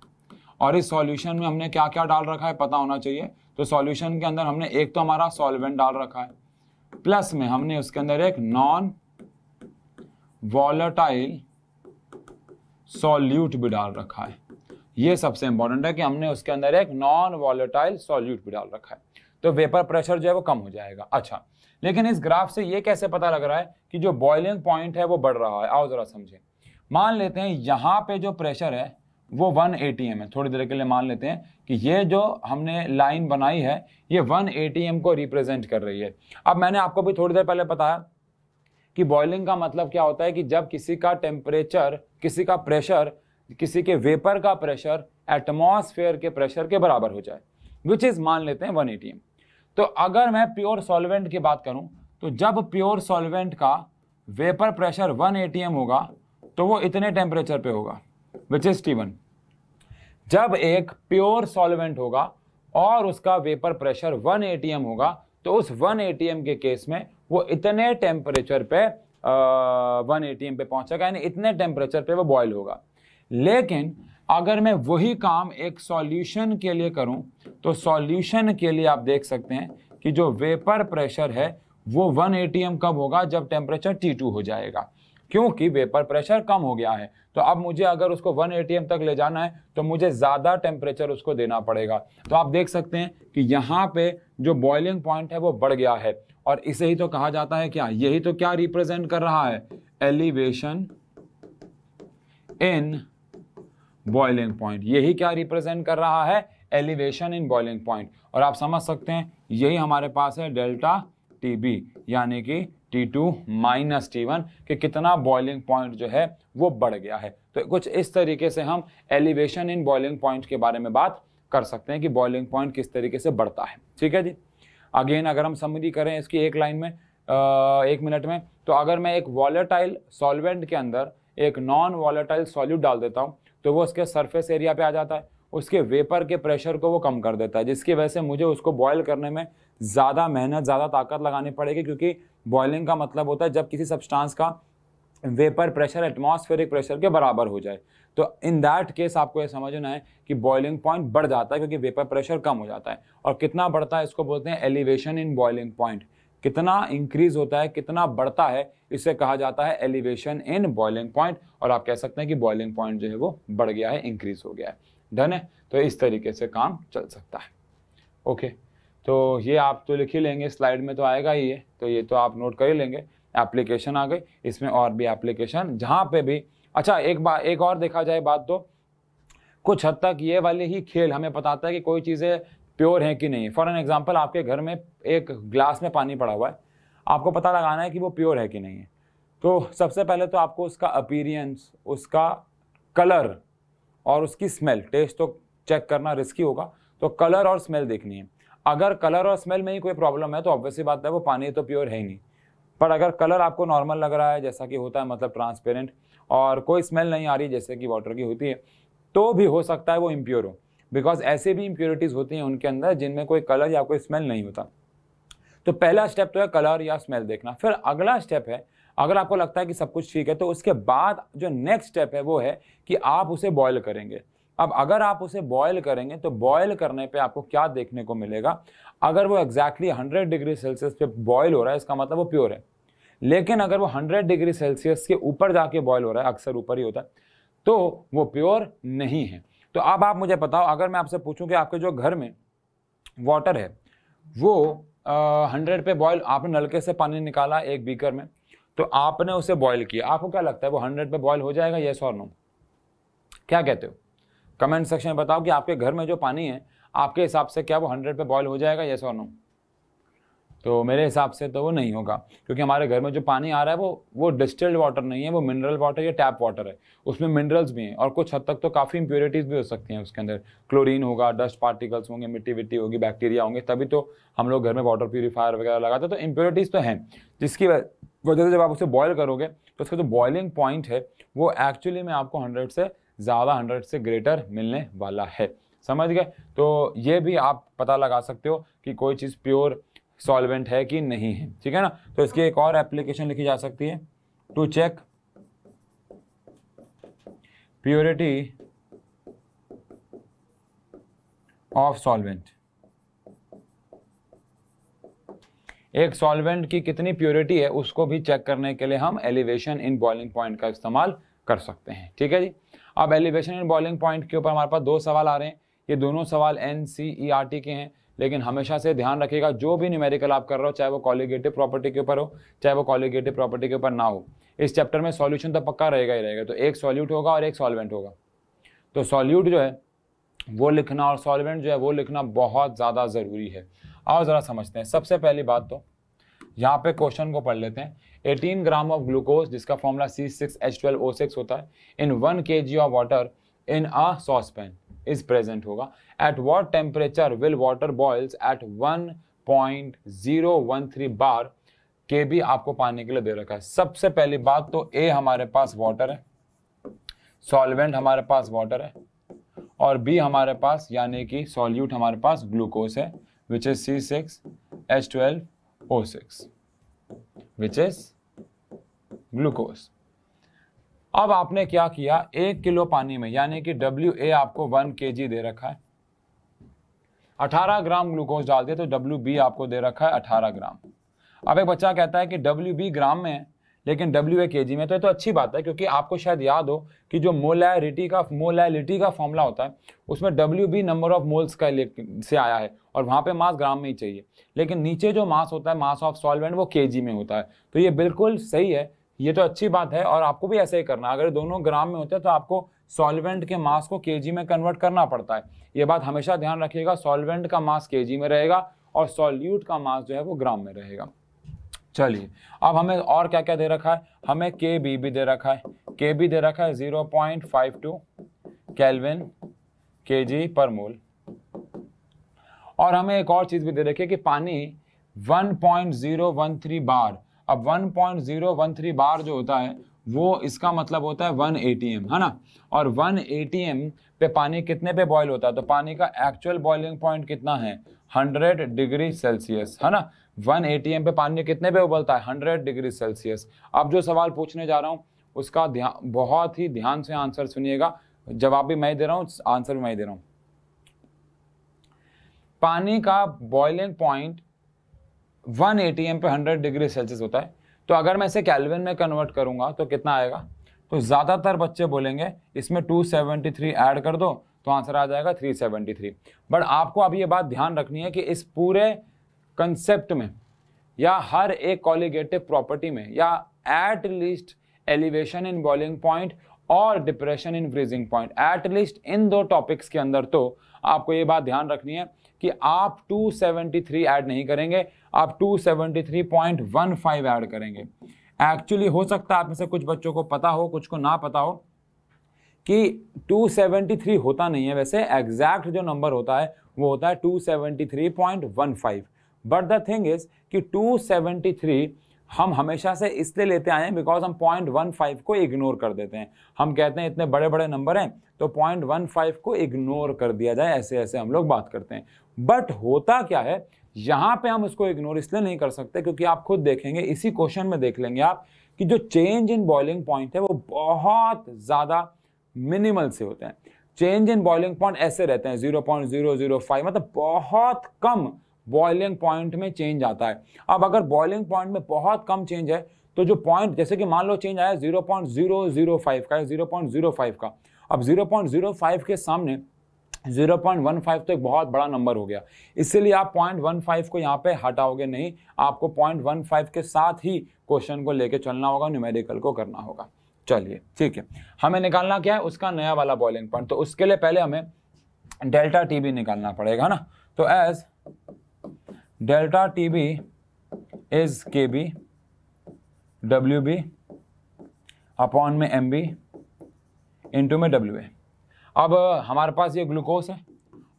और इस सॉल्यूशन में हमने क्या क्या डाल रखा है पता होना चाहिए तो सॉल्यूशन के अंदर हमने एक तो हमारा सॉल्वेंट डाल रखा है प्लस में हमने उसके अंदर एक नॉन वॉलटाइल सॉल्यूट भी डाल रखा है ये सबसे इंपॉर्टेंट है कि हमने उसके अंदर एक नॉन वॉलेटाइल सॉल्यूट भी डाल रखा है तो वेपर प्रेशर जो है वो कम हो जाएगा अच्छा लेकिन इस ग्राफ से ये कैसे पता लग रहा है कि जो बॉइलिंग पॉइंट है वो बढ़ रहा है आओ ज़रा समझे मान लेते हैं यहाँ पे जो प्रेशर है वो वन ए है थोड़ी देर के लिए मान लेते हैं कि ये जो हमने लाइन बनाई है ये वन ए को रिप्रेजेंट कर रही है अब मैंने आपको भी थोड़ी देर पहले बताया कि बॉइलिंग का मतलब क्या होता है कि जब किसी का टेम्परेचर किसी का प्रेशर किसी के वेपर का प्रेशर एटमॉस्फेयर के प्रेशर के बराबर हो जाए विच इज़ मान लेते हैं वन ए तो अगर मैं प्योर सॉल्वेंट की बात करूं तो जब प्योर सॉल्वेंट का वेपर प्रेशर वन ए होगा तो वो इतने टेम्परेचर पे होगा विच इज़ टी वन जब एक प्योर सॉल्वेंट होगा और उसका वेपर प्रेशर वन ए होगा तो उस वन ए के केस में वो इतने टेम्परेचर पे वन ए पे पहुंचेगा यानी इतने टेम्परेचर पे वो बॉयल होगा लेकिन अगर मैं वही काम एक सॉल्यूशन के लिए करूं तो सॉल्यूशन के लिए आप देख सकते हैं कि जो वेपर प्रेशर है वो 1 एटीएम कब होगा जब टेम्परेचर T2 हो जाएगा क्योंकि वेपर प्रेशर कम हो गया है तो अब मुझे अगर उसको 1 एटीएम तक ले जाना है तो मुझे ज़्यादा टेम्परेचर उसको देना पड़ेगा तो आप देख सकते हैं कि यहाँ पर जो बॉइलिंग पॉइंट है वो बढ़ गया है और इसे ही तो कहा जाता है क्या यही तो क्या रिप्रेजेंट कर रहा है एलिवेशन इन बॉइलिंग पॉइंट यही क्या रिप्रेजेंट कर रहा है एलिवेशन इन बॉइलिंग पॉइंट और आप समझ सकते हैं यही हमारे पास है डेल्टा टी बी यानी कि T two minus T one कि कितना बॉइलिंग पॉइंट जो है वो बढ़ गया है तो कुछ इस तरीके से हम एलिवेशन इन बॉइलिंग पॉइंट के बारे में बात कर सकते हैं कि बॉइलिंग पॉइंट किस तरीके से बढ़ता है ठीक है जी अगेन अगर हम समरी करें इसकी एक लाइन में एक मिनट में तो अगर मैं एक वॉलेटाइल सॉल्वेंट के अंदर एक नॉन वॉलेटाइल सॉल्यूट डाल देता हूँ तो वो उसके सरफेस एरिया पे आ जाता है उसके वेपर के प्रेशर को वो कम कर देता है जिसकी वजह से मुझे उसको बॉयल करने में ज़्यादा मेहनत ज़्यादा ताकत लगानी पड़ेगी क्योंकि बॉयलिंग का मतलब होता है जब किसी सब्सटांस का वेपर प्रेशर एटमॉस्फेरिक प्रेशर के बराबर हो जाए तो इन दैट केस आपको यह समझना है कि बॉइलिंग पॉइंट बढ़ जाता है क्योंकि वेपर प्रेशर कम हो जाता है और कितना बढ़ता है इसको बोलते हैं एलिवेशन इन बॉइलिंग पॉइंट कितना इंक्रीज होता है कितना बढ़ता है इसे कहा जाता है एलिवेशन इन बॉइलिंग पॉइंट और आप कह सकते हैं कि बॉइलिंग पॉइंट जो है वो बढ़ गया है इंक्रीज हो गया है धन है तो इस तरीके से काम चल सकता है ओके तो ये आप तो लिख ही लेंगे स्लाइड में तो आएगा ही ये तो ये तो आप नोट कर ही लेंगे एप्लीकेशन आ गई इसमें और भी एप्लीकेशन जहाँ पे भी अच्छा एक बात एक और देखा जाए बात तो कुछ हद तक ये वाले ही खेल हमें बताता है कि कोई चीज़ें प्योर है कि नहीं फॉर एन एग्जाम्पल आपके घर में एक ग्लास में पानी पड़ा हुआ है आपको पता लगाना है कि वो प्योर है कि नहीं है तो सबसे पहले तो आपको उसका अपीरियंस उसका कलर और उसकी स्मेल टेस्ट तो चेक करना रिस्की होगा तो कलर और स्मेल देखनी है अगर कलर और स्मेल में ही कोई प्रॉब्लम है तो ऑब्वियसली बात है वो पानी तो प्योर है ही नहीं पर अगर कलर आपको नॉर्मल लग रहा है जैसा कि होता है मतलब ट्रांसपेरेंट और कोई स्मेल नहीं आ रही जैसे कि वाटर की होती है तो भी हो सकता है वो इम्प्योर हो बिकॉज ऐसे भी इम्प्योरिटीज़ होती हैं उनके अंदर जिनमें कोई कलर या कोई स्मेल नहीं होता तो पहला स्टेप तो है कलर या स्मेल देखना फिर अगला स्टेप है अगर आपको लगता है कि सब कुछ ठीक है तो उसके बाद जो नेक्स्ट स्टेप है वो है कि आप उसे बॉयल करेंगे अब अगर आप उसे बॉयल करेंगे तो बॉयल करने पे आपको क्या देखने को मिलेगा अगर वो एग्जैक्टली हंड्रेड डिग्री सेल्सियस पे बॉयल हो रहा है इसका मतलब वो प्योर है लेकिन अगर वो हंड्रेड डिग्री सेल्सियस के ऊपर जाके बॉयल हो रहा है अक्सर ऊपर ही होता है तो वो प्योर नहीं है तो अब आप मुझे बताओ अगर मैं आपसे पूछूं कि आपके जो घर में वाटर है वो हंड्रेड पे बॉयल आपने नलके से पानी निकाला एक बीकर में तो आपने उसे बॉयल किया आपको क्या लगता है वो हंड्रेड पे बॉयल हो जाएगा येस और नो क्या कहते हो कमेंट सेक्शन में बताओ कि आपके घर में जो पानी है आपके हिसाब से क्या वो हंड्रेड पे बॉयल हो जाएगा येस और नो तो मेरे हिसाब से तो वो नहीं होगा क्योंकि हमारे घर में जो पानी आ रहा है वो वो डिस्टिल्ड वाटर नहीं है वो मिनरल वाटर या टैप वाटर है उसमें मिनरल्स भी हैं और कुछ हद तक तो काफ़ी इम्प्योरिटीज़ भी हो सकती हैं उसके अंदर क्लोरीन होगा डस्ट पार्टिकल्स होंगे मिट्टी विट्टी होगी बैक्टीरिया होंगे तभी तो हम लोग घर में वाटर प्योरीफायर वगैरह लगाते हैं तो इम्प्योरिटीज़ तो हैं जिसकी वजह से जब आप उसे बॉयल करोगे तो उसका जो बॉयलिंग पॉइंट है वो एक्चुअली में आपको हंड्रेड से ज़्यादा हंड्रेड से ग्रेटर मिलने वाला है समझ गए तो ये भी आप पता लगा सकते हो कि कोई चीज़ प्योर सॉल्वेंट है कि नहीं है ठीक है ना तो इसकी एक और एप्लीकेशन लिखी जा सकती है to check purity of solvent एक सॉल्वेंट की कितनी प्योरिटी है उसको भी चेक करने के लिए हम एलिवेशन इन बॉइलिंग पॉइंट का इस्तेमाल कर सकते हैं ठीक है जी अब एलिवेशन इन बॉइलिंग पॉइंट के ऊपर हमारे पास दो सवाल आ रहे हैं ये दोनों सवाल N C E R T के हैं लेकिन हमेशा से ध्यान रखिएगा जो भी न्यूमेरिकल आप कर रहे हो चाहे वो कॉलिगेटिव प्रॉपर्टी के ऊपर हो चाहे वो कॉलीगेटिव प्रॉपर्टी के ऊपर ना हो इस चैप्टर में सॉल्यूशन तो पक्का रहेगा ही रहेगा तो एक सॉल्यूट होगा और एक सॉल्वेंट होगा तो सॉल्यूट जो है वो लिखना और सॉल्वेंट जो है वो लिखना बहुत ज़्यादा ज़रूरी है और ज़रा समझते हैं सबसे पहली बात तो यहाँ पे क्वेश्चन को पढ़ लेते हैं 18 ग्राम ऑफ ग्लूकोज जिसका फॉर्मूला C6H12O6 होता है in K G of water in a saucepan is present होगा at what temperature will water boils at one point zero one three bar के भी आपको पाने के लिए दे रखा है सबसे पहली बात तो ए हमारे पास वाटर है सॉल्वेंट हमारे पास वाटर है और बी हमारे पास यानी कि सॉल्यूट हमारे पास ग्लूकोज है which is C six H twelve O six which is glucose अब आपने क्या किया एक किलो पानी में यानी कि डब्ल्यू ए आपको वन के जी दे रखा है अठारह ग्राम ग्लूकोज डाल दिया तो डब्ल्यू बी आपको दे रखा है अठारह ग्राम अब एक बच्चा कहता है कि डब्ल्यू बी ग्राम में है लेकिन डब्ल्यू ए के जी में तो ये तो अच्छी बात है क्योंकि आपको शायद याद हो कि जो मोलैरिटी का मोलैलिटी का फॉर्मूला होता है उसमें W B number of moles का से आया है और वहाँ पे मास ग्राम में ही चाहिए लेकिन नीचे जो मास होता है मास ऑफ सॉल्वेंट वो के जी में होता है तो ये बिल्कुल सही है ये तो अच्छी बात है और आपको भी ऐसे ही करना अगर दोनों ग्राम में होते हैं तो आपको सॉल्वेंट के मास को के में कन्वर्ट करना पड़ता है ये बात हमेशा ध्यान रखिएगा सॉल्वेंट का मास के में रहेगा और सॉल्यूट का मास जो है वो ग्राम में रहेगा चलिए अब हमें और क्या क्या दे रखा है हमें के बी भी दे रखा है के बी दे रखा है zero point five two kelvin K G पर मोल और हमें एक और चीज़ भी दे रखी है कि पानी 1.013 बार अब 1.013 बार जो होता है वो इसका मतलब होता है वन ए है ना और वन ए पे पानी कितने पे बॉयल होता है तो पानी का एक्चुअल बॉइलिंग पॉइंट कितना है 100 डिग्री सेल्सियस है ना वन ए पे पानी कितने पे उबलता है 100 डिग्री सेल्सियस अब जो सवाल पूछने जा रहा हूँ उसका ध्यान बहुत ही ध्यान से आंसर सुनिएगा जवाब भी मैं दे रहा हूँ आंसर भी मैं दे रहा हूँ पानी का boiling point one A T M पे हंड्रेड डिग्री सेल्सियस होता है तो अगर मैं इसे कैलविन में कन्वर्ट करूँगा तो कितना आएगा तो ज़्यादातर बच्चे बोलेंगे इसमें टू थ्री ऐड कर दो तो आंसर आ जाएगा थ्री थ्री बट आपको अब ये बात ध्यान रखनी है कि इस पूरे कंसेप्ट में या हर एक कॉलीगेटिव प्रॉपर्टी में या at least elevation in boiling point और depression in freezing point at least in दो टॉपिक्स के अंदर तो आपको ये बात ध्यान रखनी है कि आप 273 ऐड नहीं करेंगे आप 273.15 ऐड करेंगे एक्चुअली हो सकता है आप में से कुछ बच्चों को पता हो कुछ को ना पता हो कि 273 होता नहीं है वैसे एग्जैक्ट जो नंबर होता है वो होता है 273.15 बट द थिंग इज कि 273 हम हमेशा से इसलिए लेते आए हैं बिकॉज हम पॉइंट वन फाइव को इग्नोर कर देते हैं हम कहते हैं इतने बड़े बड़े नंबर हैं तो पॉइंट वन फाइव को इग्नोर कर दिया जाए ऐसे ऐसे हम लोग बात करते हैं बट होता क्या है यहाँ पे हम इसको इग्नोर इसलिए नहीं कर सकते क्योंकि आप खुद देखेंगे इसी क्वेश्चन में देख लेंगे आप कि जो चेंज इन बॉइलिंग पॉइंट है वो बहुत ज़्यादा मिनिमल से होते हैं चेंज इन बॉइलिंग पॉइंट ऐसे रहते हैं zero point zero zero five मतलब बहुत कम बॉइलिंग पॉइंट में चेंज आता है अब अगर बॉइलिंग पॉइंट में बहुत कम चेंज है तो जो पॉइंट जैसे कि मान लो चेंज आया zero point zero zero five का जीरो पॉइंट जीरो फाइव का अब जीरो पॉइंट जीरो फाइव के सामने जीरो पॉइंट वन फाइव तो एक बहुत बड़ा नंबर हो गया इसीलिए आप पॉइंट वन फाइव को यहाँ पे हटाओगे नहीं आपको पॉइंट वन फाइव के साथ ही क्वेश्चन को लेके चलना होगा न्यूमेरिकल को करना होगा चलिए ठीक है हमें निकालना क्या है उसका नया वाला बॉइलिंग पॉइंट तो उसके लिए पहले हमें डेल्टा टी भी निकालना पड़ेगा ना तो as delta T B is K B W B upon में एम बी इंटू में डब्ल्यू ए अब हमारे पास ये ग्लूकोज है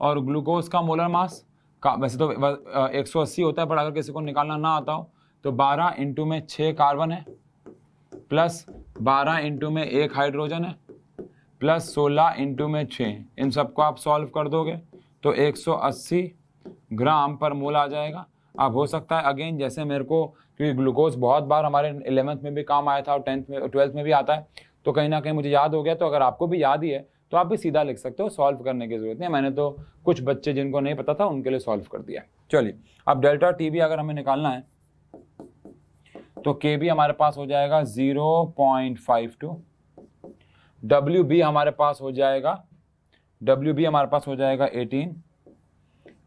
और ग्लूकोज का मोलर मास का वैसे तो एक सौ अस्सी होता है पर अगर किसी को निकालना ना आता हो तो बारह इंटू में छः कार्बन है प्लस बारह इंटू में एक हाइड्रोजन है प्लस सोलह इंटू में छः इन सबको आप सॉल्व कर दोगे तो एक सौ अस्सी ग्राम पर मोल आ जाएगा अब हो सकता है अगेन जैसे मेरे को क्योंकि ग्लूकोज बहुत बार हमारे इलेवंथ में भी काम आया था और टेंथ में ट्वेल्थ में भी आता है तो कहीं ना कहीं मुझे याद हो गया तो अगर आपको भी याद ही है तो आप भी सीधा लिख सकते हो सॉल्व करने की ज़रूरत नहीं मैंने तो कुछ बच्चे जिनको नहीं पता था उनके लिए सॉल्व कर दिया चलिए अब डेल्टा टी भी अगर हमें निकालना है तो के भी हमारे पास हो जाएगा zero point five two W B हमारे पास हो जाएगा डब्ल्यू बी हमारे पास हो जाएगा एटीन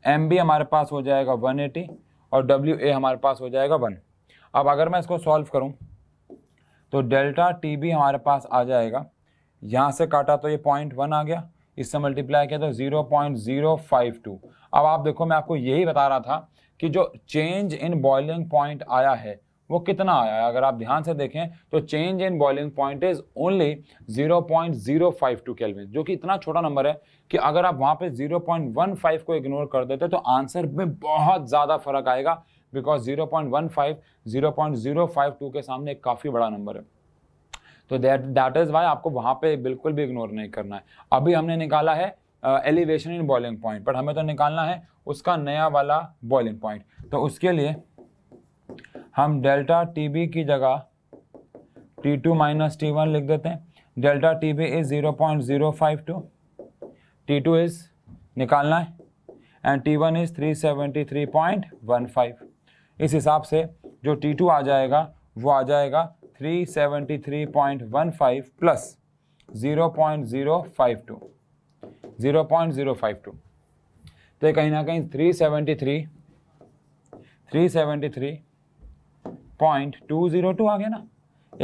एम बी हमारे पास हो जाएगा वन एटी और डब्ल्यू ए हमारे पास हो जाएगा वन अब अगर मैं इसको सॉल्व करूँ तो डेल्टा टी बी हमारे पास आ जाएगा यहाँ से काटा तो ये पॉइंट वन आ गया इससे मल्टीप्लाई किया तो zero point zero five two अब आप देखो मैं आपको यही बता रहा था कि जो चेंज इन बॉइलिंग पॉइंट आया है वो कितना आया है अगर आप ध्यान से देखें तो change in boiling point is only 0.052 kelvin जो कि इतना छोटा नंबर है कि अगर आप वहां पे 0.15 को इग्नोर कर देते तो आंसर में बहुत ज़्यादा फर्क आएगा बिकॉज 0.15 टू के सामने काफ़ी बड़ा नंबर है तो दैट दैट इज़ वाई आपको वहाँ पे बिल्कुल भी इग्नोर नहीं करना है अभी हमने निकाला है एलिवेशन इन बॉइलिंग पॉइंट पर हमें तो निकालना है उसका नया वाला बॉइलिंग पॉइंट तो उसके लिए हम डेल्टा टी बी की जगह T two minus T one लिख देते हैं delta T B is zero point zero five two T two is निकालना है and T one is three seventy three point one five इस हिसाब से जो टी टू आ जाएगा वो आ जाएगा three seventy three point one five plus zero point zero five two zero point zero five two तो कहीं ना कहीं three seventy three three seventy three point two zero two आ गया ना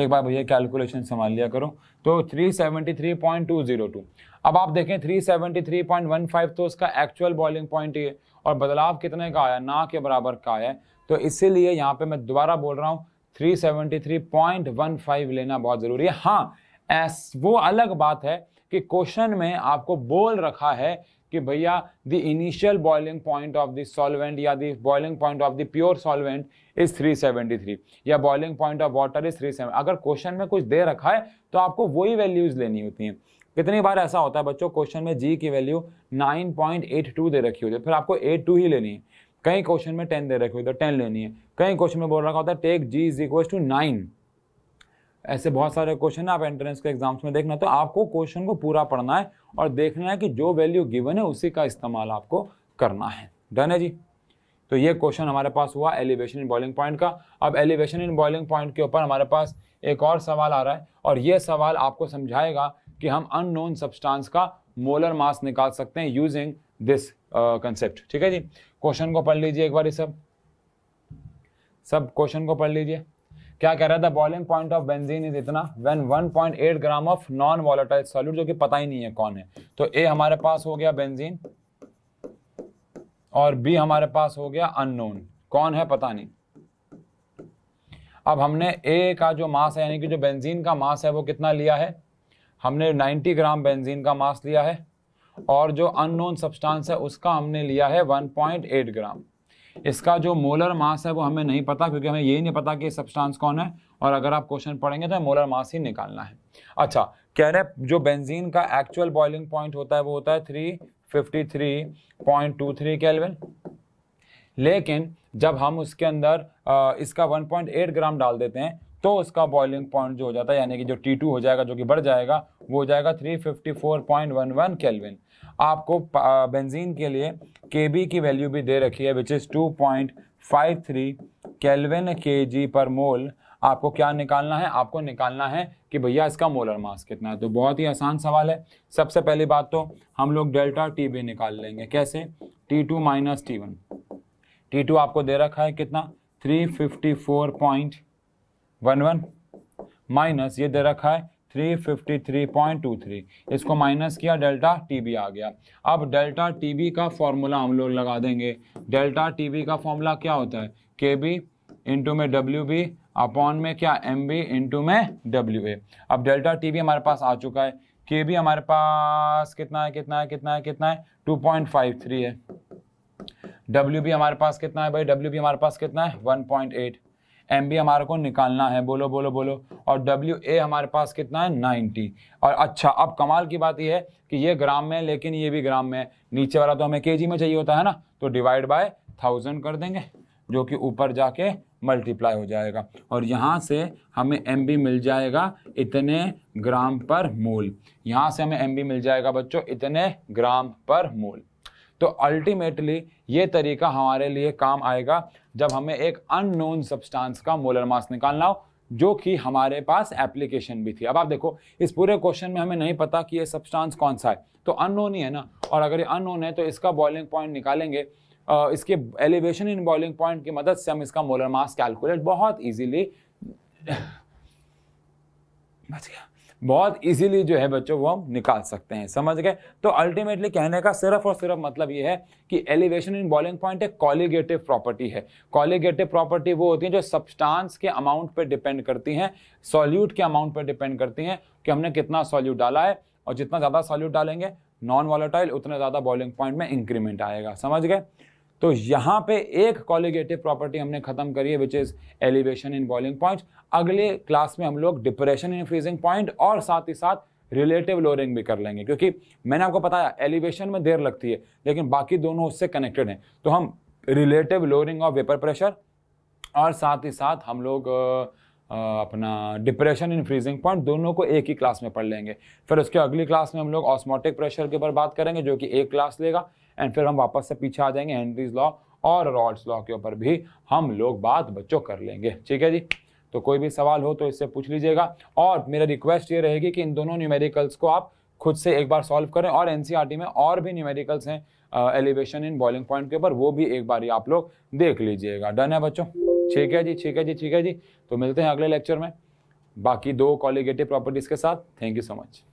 एक बार भैया कैलकुलेशन संभाल लिया करो तो three three seventy point two zero two अब आप देखें three three point one five तो उसका एक्चुअल बॉइलिंग पॉइंट ही है और बदलाव कितने का आया ना के बराबर का आया तो इसीलिए यहाँ पे मैं दोबारा बोल रहा हूँ three three point one five लेना बहुत ज़रूरी है हाँ एस वो अलग बात है कि क्वेश्चन में आपको बोल रखा है कि भैया the initial boiling point of the solvent या the boiling point of the pure solvent is 373 या boiling point of water is 37 अगर क्वेश्चन में कुछ दे रखा है तो आपको वही वैल्यूज़ लेनी होती हैं कितनी बार ऐसा होता है बच्चों क्वेश्चन में जी की वैल्यू 9.82 दे रखी होती है फिर आपको 82 ही लेनी है कहीं क्वेश्चन में टेन दे रखी होती है टेन लेनी है कहीं क्वेश्चन में बोल रखा होता है take G is equal to nine ऐसे बहुत सारे क्वेश्चन आप एंट्रेंस के एग्जाम्स में देखना तो आपको क्वेश्चन को पूरा पढ़ना है और देखना है कि जो वैल्यू गिवन है उसी का इस्तेमाल आपको करना है डन है जी तो ये क्वेश्चन हमारे पास हुआ एलिवेशन इन बॉइलिंग पॉइंट का अब एलिवेशन इन बॉइलिंग पॉइंट के ऊपर हमारे पास एक और सवाल आ रहा है और ये सवाल आपको समझाएगा कि हम अननोन सब्सटेंस का मोलर मास निकाल सकते हैं यूजिंग दिस कंसेप्ट ठीक है जी क्वेश्चन को पढ़ लीजिए एक बार ये सब सब क्वेश्चन को पढ़ लीजिए क्या कह रहा था boiling point of benzene is इतना when 1.8 gram of non volatile solute जो कि पता ही नहीं है कौन है तो ए हमारे पास हो गया बेंजीन और बी हमारे पास हो गया अननोन कौन है पता नहीं अब हमने ए का जो मास है यानी कि जो बेंजीन का मास है वो कितना लिया है हमने 90 ग्राम बेंजीन का मास लिया है और जो अननोन सब्सटेंस है उसका हमने लिया है 1.8 ग्राम इसका जो मोलर मास है वो हमें नहीं पता क्योंकि हमें यही नहीं पता कि सब्सटेंस कौन है और अगर आप क्वेश्चन पढ़ेंगे तो मोलर मास ही निकालना है अच्छा कह रहे जो बेंजीन का एक्चुअल बॉइलिंग पॉइंट होता है वो होता है थ्री 53.23 केल्विन लेकिन जब हम उसके अंदर आ, इसका 1.8 ग्राम डाल देते हैं तो उसका बॉइलिंग पॉइंट जो हो जाता है यानी कि जो टी टू हो जाएगा जो कि बढ़ जाएगा वो हो जाएगा 354.11 केल्विन आपको बेंजीन के लिए के की वैल्यू भी दे रखी है विच इज़ थ्री केल्विन के जी पर मोल आपको क्या निकालना है आपको निकालना है कि भैया इसका मोलर मास कितना है तो बहुत ही आसान सवाल है सबसे पहली बात तो हम लोग डेल्टा टी बी निकाल लेंगे कैसे T two minus T one T two आपको दे रखा है कितना three fifty four point one one minus ये दे रखा है three three fifty point two three इसको माइनस किया डेल्टा टी बी आ गया अब डेल्टा टी बी का फॉर्मूला हम लोग लगा देंगे डेल्टा टी बी का फॉर्मूला क्या होता है के बी इंटू में डब्ल्यू बी अपॉन में क्या एम बी इंटू में डब्ल्यू ए अब डेल्टा टी भी हमारे पास आ चुका है के भी हमारे पास कितना है कितना है कितना है कितना है टू पॉइंट फाइव थ्री है डब्ल्यू भी हमारे पास कितना है भाई डब्ल्यू भी हमारे पास कितना है one point eight M B हमारे को निकालना है बोलो बोलो बोलो और डब्ल्यू ए हमारे पास कितना है नाइन्टी और अच्छा अब कमाल की बात यह है कि ये ग्राम में है लेकिन ये भी ग्राम में है नीचे वाला तो हमें के जी में चाहिए होता है ना तो डिवाइड बाय थाउजेंड कर देंगे जो कि ऊपर जाके मल्टीप्लाई हो जाएगा और यहाँ से हमें एम मिल जाएगा इतने ग्राम पर मोल यहाँ से हमें एम मिल जाएगा बच्चों इतने ग्राम पर मोल तो अल्टीमेटली ये तरीका हमारे लिए काम आएगा जब हमें एक अननोन सब्सटेंस का मोलर मास निकालना हो जो कि हमारे पास एप्लीकेशन भी थी अब आप देखो इस पूरे क्वेश्चन में हमें नहीं पता कि ये सब्सटेंस कौन सा है तो अननोन ही है ना और अगर ये अननोन है तो इसका बॉइलिंग पॉइंट निकालेंगे इसके एलिवेशन इन बॉइलिंग पॉइंट की मदद से हम इसका मोलर मास कैलकुलेट बहुत इजीली बच गया बहुत इजीली जो है बच्चों वो हम निकाल सकते हैं समझ गए तो अल्टीमेटली कहने का सिर्फ और सिर्फ मतलब ये है कि एलिवेशन इन बॉइलिंग पॉइंट एक कॉलीगेटिव प्रॉपर्टी है कॉलीगेटिव प्रॉपर्टी वो होती है जो सब्सटेंस के अमाउंट पर डिपेंड करती हैं सॉल्यूट के अमाउंट पर डिपेंड करती हैं कि हमने कितना सॉल्यूट डाला है और जितना ज़्यादा सॉल्यूट डालेंगे नॉन वॉलेटाइल उतना ज़्यादा बॉइलिंग पॉइंट में इंक्रीमेंट आएगा समझ गए तो यहाँ पे एक कॉलिगेटिव प्रॉपर्टी हमने खत्म करी है which is elevation in boiling point अगले क्लास में हम लोग डिप्रेशन इन फ्रीजिंग पॉइंट और साथ ही साथ रिलेटिव लोअरिंग भी कर लेंगे क्योंकि मैंने आपको बताया एलिवेशन में देर लगती है लेकिन बाकी दोनों उससे कनेक्टेड हैं तो हम relative lowering of vapour pressure और साथ ही साथ हम लोग अपना डिप्रेशन इन फ्रीजिंग पॉइंट दोनों को एक ही क्लास में पढ़ लेंगे फिर उसके अगली क्लास में हम लोग ऑस्मोटिक प्रेशर के ऊपर बात करेंगे जो कि एक क्लास लेगा एंड फिर हम वापस से पीछे आ जाएंगे हेनरीज लॉ और रॉड्स लॉ के ऊपर भी हम लोग बात बच्चों कर लेंगे ठीक है जी तो कोई भी सवाल हो तो इससे पूछ लीजिएगा और मेरा रिक्वेस्ट ये रहेगी कि इन दोनों न्यूमेरिकल्स को आप खुद से एक बार सॉल्व करें और एन e में और भी न्यूमेरिकल्स हैं एलिवेशन इन बॉइलिंग पॉइंट के ऊपर वो भी एक बार ही आप लोग देख लीजिएगा डन है बच्चों ठीक है जी ठीक है जी ठीक है जी तो मिलते हैं अगले लेक्चर में बाकी दो कॉलिगेटिव प्रॉपर्टीज़ के साथ थैंक यू सो मच